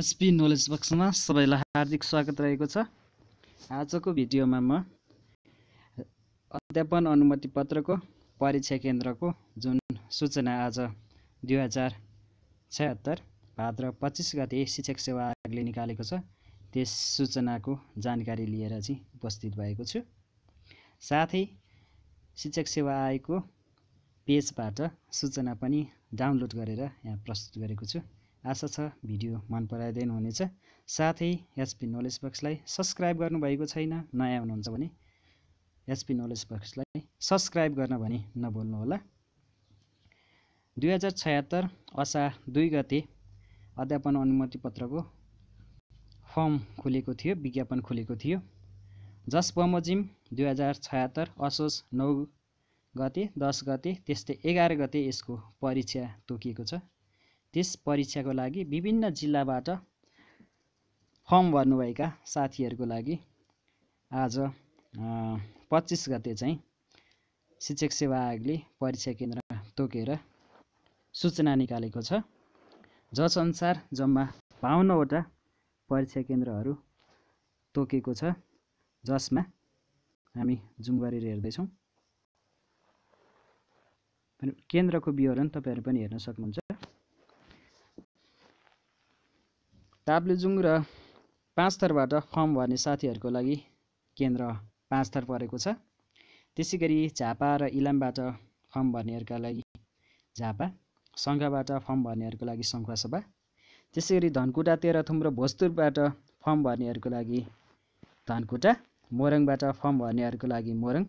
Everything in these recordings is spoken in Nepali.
एसपी नलेज बक्समा सबैलाई हार्दिक स्वागत रहेको छ आजको भिडियोमा म अध्यापन अनुमति पत्रको परीक्षा केन्द्रको जुन सूचना आज दुई हजार छत्तर भाद्र पच्चिस गते शिक्षक सेवा आयोगले निकालेको छ त्यस सूचनाको जानकारी लिएर चाहिँ उपस्थित भएको छु साथै शिक्षक सेवा आयोगको पेजबाट सूचना पनि डाउनलोड गरेर यहाँ प्रस्तुत गरेको छु आशा छ भिडियो मन पराइदिनु हुनेछ साथै एचपी नलेज बक्सलाई सब्सक्राइब गर्नुभएको छैन नयाँ हुनुहुन्छ भने एचपी नलेज बक्सलाई सब्सक्राइब गर्न भने होला दुई हजार छयत्तर असा दुई गते अध्यापन अनुमति पत्रको फर्म खुलेको थियो विज्ञापन खुलेको थियो जस बमोजिम दुई हजार छयत्तर असोज नौ गते दस गते त्यस्तै एघार गते यसको परीक्षा तोकिएको छ त्यस परीक्षाको लागि विभिन्न जिल्लाबाट फर्म भर्नुभएका साथीहरूको लागि आज पच्चिस गते चाहिँ शिक्षक सेवा आयोगले परीक्षा केन्द्र तोकेर सूचना निकालेको छ जसअनुसार जम्मा बाहन्नवटा परीक्षा केन्द्रहरू तोकेको छ जसमा हामी जुम गरेर हेर्दैछौँ केन्द्रको विवरण तपाईँहरू पनि हेर्न सक्नुहुन्छ ताप्लेजुङ र पाँच थरबाट फर्म भर्ने साथीहरूको लागि केन्द्र पाँच थर परेको छ त्यसै गरी झापा र इलामबाट फर्म भर्नेहरूका लागि झापा शङ्खाबाट फर्म भर्नेहरूको लागि शङ्खासभा त्यसै गरी धनकुटा तेह्रथुम र भोजपुरबाट फर्म भर्नेहरूको लागि धनकुटा मोरङबाट फर्म भर्नेहरूको लागि मोरङ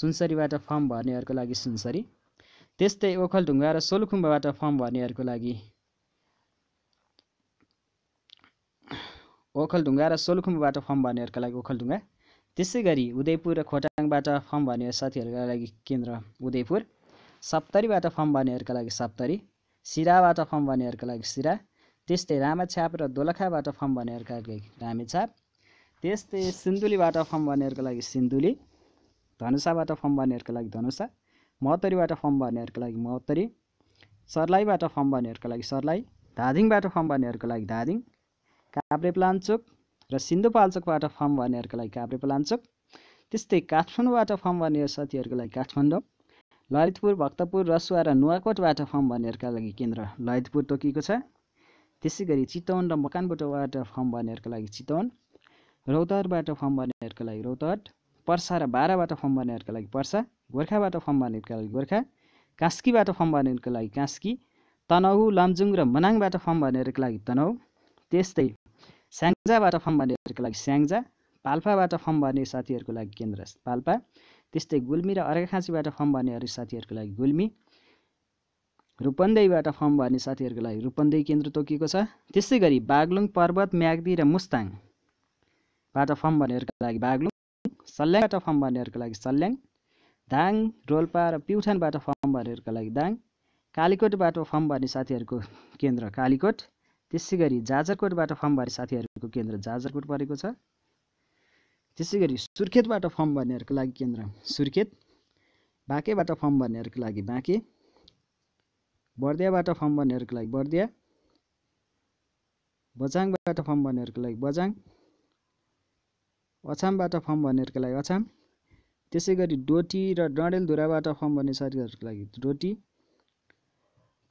सुनसरीबाट फर्म भर्नेहरूको लागि सुनसरी त्यस्तै ओखलढुङ्गा र सोलुखुम्बाबाट फर्म भर्नेहरूको लागि ओखलढुङ्गा र सोलुखुम्बुबाट फर्म भर्नेहरूका लागि ओखलढुङ्गा त्यसै गरी उदयपुर र खोटाङबाट फर्म भर्ने साथीहरूका लागि केन्द्र उदयपुर सप्तरीबाट फर्म भर्नेहरूका लागि सप्तरी सिराबाट फर्म भर्नेहरूका लागि सिरा त्यस्तै रामेछाप र दोलखाबाट फर्म भर्नेहरूका लागि रामेछाप त्यस्तै सिन्धुलीबाट फर्म भर्नेहरूको लागि सिन्धुली धनुषाबाट फर्म भर्नेहरूको लागि धनुषा महोत्तरीबाट फर्म भर्नेहरूको लागि महोत्तरी सर्लाहीबाट फर्म भर्नेहरूको लागि सर्लाही धादिङबाट फर्म भर्नेहरूको लागि धादिङ काभ्रे प्लान्चोक र सिन्धुपाल्चोकबाट फर्म भर्नेहरूको लागि काभ्रे प्लान्चोक त्यस्तै काठमाडौँबाट फर्म भर्ने साथीहरूको लागि काठमाडौँ ललितपुर भक्तपुर रसुवा र नुवाकोटबाट फर्म भर्नेहरूका लागि केन्द्र ललितपुर तोकिएको छ त्यसै गरी चितवन र मकानबुटबाट फर्म भर्नेहरूको लागि चितवन रौतहटबाट फर्म भर्नेहरूको लागि रौतहट पर्सा र बाह्रबाट फर्म भर्नेहरूको लागि पर्सा गोर्खाबाट फर्म भर्नेहरूको लागि गोर्खा कास्कीबाट फर्म भर्नेहरूको लागि कास्की तनहु लमजुङ र मनाङबाट फर्म भर्नेहरूको लागि तनहु त्यस्तै स्याङ्जाबाट फर्म भर्नेहरूको लागि स्याङ्जा पाल्पाबाट फर्म भर्ने साथीहरूको लागि केन्द्र पाल्पा त्यस्तै गुल्मी र अर्घाखाँचीबाट फर्म भर्नेहरू साथीहरूको लागि गुल्मी रूपन्देहीबाट फर्म भर्ने साथीहरूको लागि रूपन्देही केन्द्र तोकिएको छ त्यस्तै गरी बागलुङ पर्वत म्याग्दी र मुस्ताङबाट फर्म भर्नेहरूको लागि बागलुङ सल्याङबाट फर्म भर्नेहरूको लागि सल्याङ दाङ रोल्पा र प्युठानबाट फर्म भर्नेहरूको लागि दाङ कालीकोटबाट फर्म भर्ने साथीहरूको केन्द्र कालीकोट त्यसै गरी जाजरकोटबाट फर्म भर्ने साथीहरूको केन्द्र जाजरकोट परेको छ त्यसै गरी सुर्खेतबाट फर्म भर्नेहरूको लागि केन्द्र सुर्खेत बाँकेबाट फर्म भर्नेहरूको लागि बाँके बर्दियाबाट फर्म भर्नेहरूको लागि बर्दिया बझाङबाट फर्म भर्नेहरूको लागि बझाङ अछामबाट फर्म भर्नेहरूको लागि अछाम त्यसै गरी डोटी र डडेलधुराबाट फर्म भर्ने साथीहरूको लागि डोटी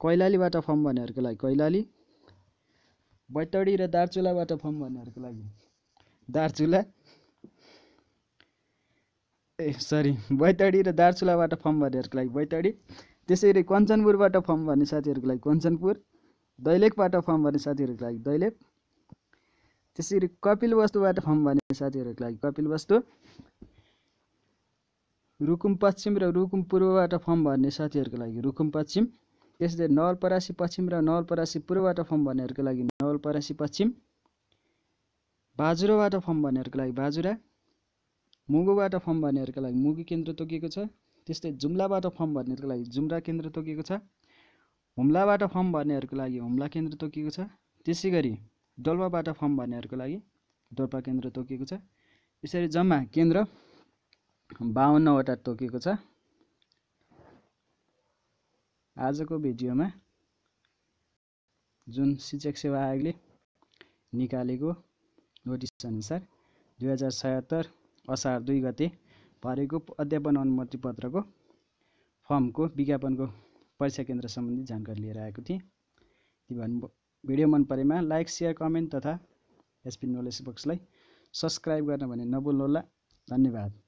कैलालीबाट फर्म भर्नेहरूको लागि कैलाली बैतडी र दार्चुलाबाट फर्म भर्नेहरूको लागि दार्चुला ए सरी बैतडी र दार्चुलाबाट फर्म भर्नेहरूको लागि बैतडी त्यसै गरी कञ्चनपुरबाट फर्म भर्ने साथीहरूको लागि कञ्चनपुर दैलेखबाट फर्म भर्ने साथीहरूको लागि दैलेख त्यसै गरी कपिल वस्तुबाट फर्म भर्ने साथीहरूको लागि कपिल वस्तु रुकुम पश्चिम र रुकुम पूर्वबाट फर्म भर्ने साथीहरूको लागि रुकुम पश्चिम त्यसै गरी नवलपरासी पश्चिम र नवलपरासी पूर्वबाट फर्म भर्नेहरूको लागि परासी पश्चिम बाजुराबाट फर्म भन्नेहरूको लागि बाजुरा मुगुबाट फर्म भन्नेहरूको लागि मुगु केन्द्र तोकिएको छ त्यस्तै जुम्लाबाट फर्म भन्नेहरूको लागि जुम्रा केन्द्र तोकिएको छ हुम्लाबाट फर्म भन्नेहरूको लागि हुम्ला केन्द्र तोकिएको छ त्यसै गरी डोल्पाबाट फर्म भन्नेहरूको लागि डोल्पा केन्द्र तोकिएको छ यसरी जम्मा केन्द्र बाहन्नवटा तोकिएको छ आजको भिडियोमा जुन शिक्षक सेवा आयोगले निकालेको नोटिसअनुसार दुई हजार छयत्तर असार दुई गते भरेको अध्यापन अनुमति पत्रको फर्मको विज्ञापनको परीक्षा केन्द्र सम्बन्धी जानकारी लिएर आएको थिएँ भन्नु भिडियो मन परेमा लाइक सेयर कमेन्ट तथा एसपी नलेज बक्सलाई सब्सक्राइब गर्न भने होला धन्यवाद